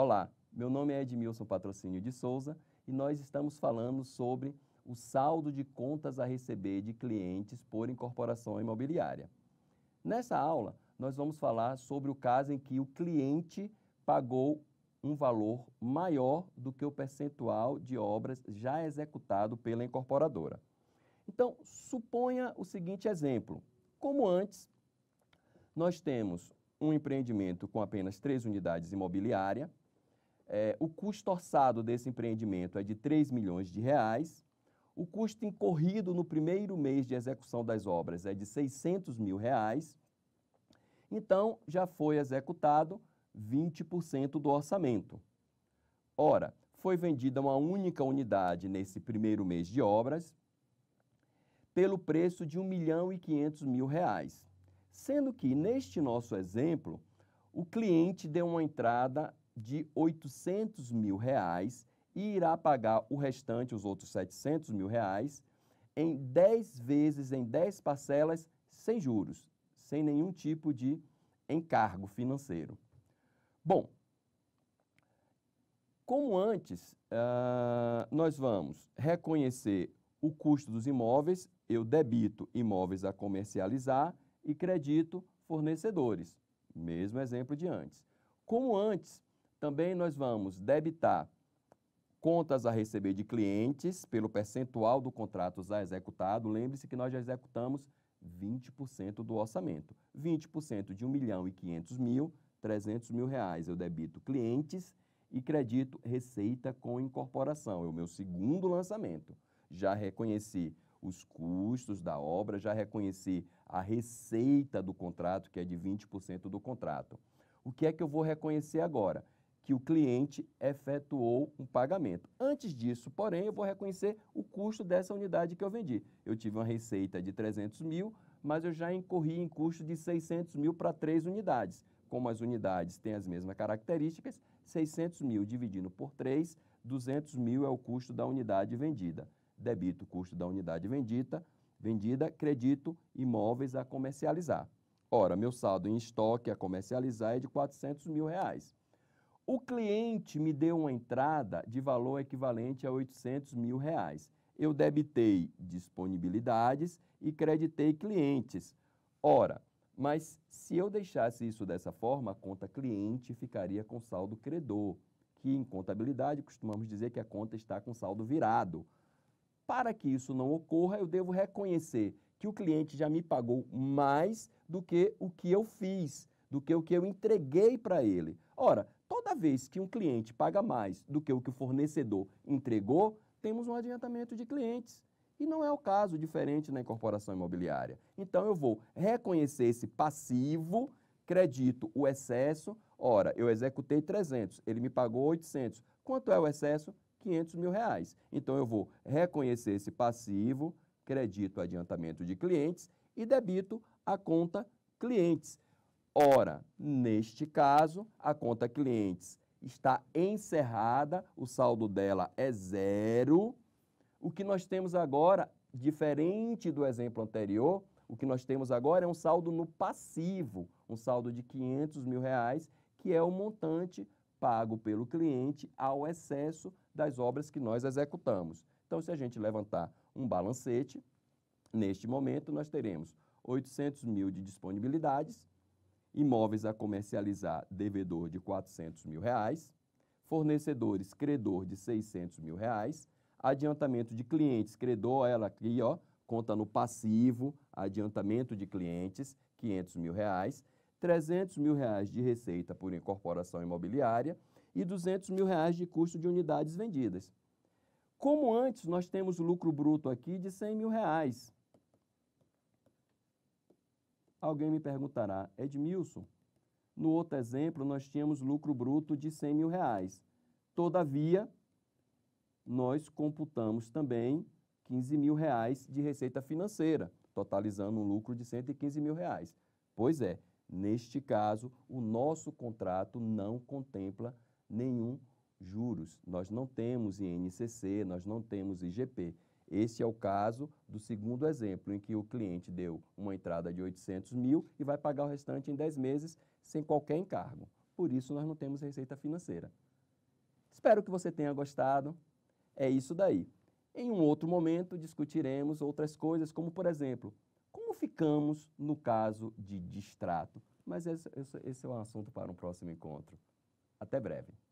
Olá, meu nome é Edmilson Patrocínio de Souza e nós estamos falando sobre o saldo de contas a receber de clientes por incorporação imobiliária. Nessa aula, nós vamos falar sobre o caso em que o cliente pagou um valor maior do que o percentual de obras já executado pela incorporadora. Então, suponha o seguinte exemplo: como antes, nós temos um empreendimento com apenas três unidades imobiliárias, é, o custo orçado desse empreendimento é de 3 milhões de reais. O custo incorrido no primeiro mês de execução das obras é de 600 mil reais. Então, já foi executado 20% do orçamento. Ora, foi vendida uma única unidade nesse primeiro mês de obras pelo preço de 1 milhão e 500 mil reais. Sendo que, neste nosso exemplo, o cliente deu uma entrada de 800 mil reais e irá pagar o restante, os outros 700 mil reais, em 10 vezes, em 10 parcelas, sem juros, sem nenhum tipo de encargo financeiro. Bom, como antes, uh, nós vamos reconhecer o custo dos imóveis, eu debito imóveis a comercializar e credito fornecedores, mesmo exemplo de antes. Como antes, também nós vamos debitar contas a receber de clientes pelo percentual do contrato já executado. Lembre-se que nós já executamos 20% do orçamento. 20% de 1 milhão e 500 mil, 300 mil reais. Eu debito clientes e credito receita com incorporação. É o meu segundo lançamento. Já reconheci os custos da obra, já reconheci a receita do contrato, que é de 20% do contrato. O que é que eu vou reconhecer agora? que o cliente efetuou um pagamento. Antes disso, porém, eu vou reconhecer o custo dessa unidade que eu vendi. Eu tive uma receita de 300 mil, mas eu já incorri em custo de 600 mil para três unidades. Como as unidades têm as mesmas características, 600 mil dividido por 3, 200 mil é o custo da unidade vendida. Debito o custo da unidade vendida, vendida, credito imóveis a comercializar. Ora, meu saldo em estoque a comercializar é de 400 mil reais. O cliente me deu uma entrada de valor equivalente a 800 mil reais. Eu debitei disponibilidades e creditei clientes. Ora, mas se eu deixasse isso dessa forma, a conta cliente ficaria com saldo credor, que em contabilidade costumamos dizer que a conta está com saldo virado. Para que isso não ocorra, eu devo reconhecer que o cliente já me pagou mais do que o que eu fiz, do que o que eu entreguei para ele. Ora, Toda vez que um cliente paga mais do que o que o fornecedor entregou, temos um adiantamento de clientes. E não é o caso diferente na incorporação imobiliária. Então eu vou reconhecer esse passivo, credito o excesso. Ora, eu executei 300, ele me pagou 800. Quanto é o excesso? 500 mil reais. Então eu vou reconhecer esse passivo, credito adiantamento de clientes e debito a conta clientes. Ora, neste caso, a conta clientes está encerrada, o saldo dela é zero. O que nós temos agora, diferente do exemplo anterior, o que nós temos agora é um saldo no passivo, um saldo de 500 mil reais, que é o montante pago pelo cliente ao excesso das obras que nós executamos. Então, se a gente levantar um balancete, neste momento nós teremos 800 mil de disponibilidades, imóveis a comercializar devedor de 400 mil reais, fornecedores credor de 600 mil reais, adiantamento de clientes credor, ela aqui, ó, conta no passivo, adiantamento de clientes, 500 mil reais, 300 mil reais de receita por incorporação imobiliária e 200 mil reais de custo de unidades vendidas. Como antes, nós temos lucro bruto aqui de 100 mil reais, Alguém me perguntará, Edmilson, no outro exemplo nós tínhamos lucro bruto de 100 mil reais. Todavia, nós computamos também 15 mil reais de receita financeira, totalizando um lucro de 115 mil reais. Pois é, neste caso, o nosso contrato não contempla nenhum juros. Nós não temos INCC, nós não temos IGP. Esse é o caso do segundo exemplo, em que o cliente deu uma entrada de 800 mil e vai pagar o restante em 10 meses sem qualquer encargo. Por isso, nós não temos receita financeira. Espero que você tenha gostado. É isso daí. Em um outro momento, discutiremos outras coisas, como, por exemplo, como ficamos no caso de distrato. Mas esse, esse é um assunto para um próximo encontro. Até breve.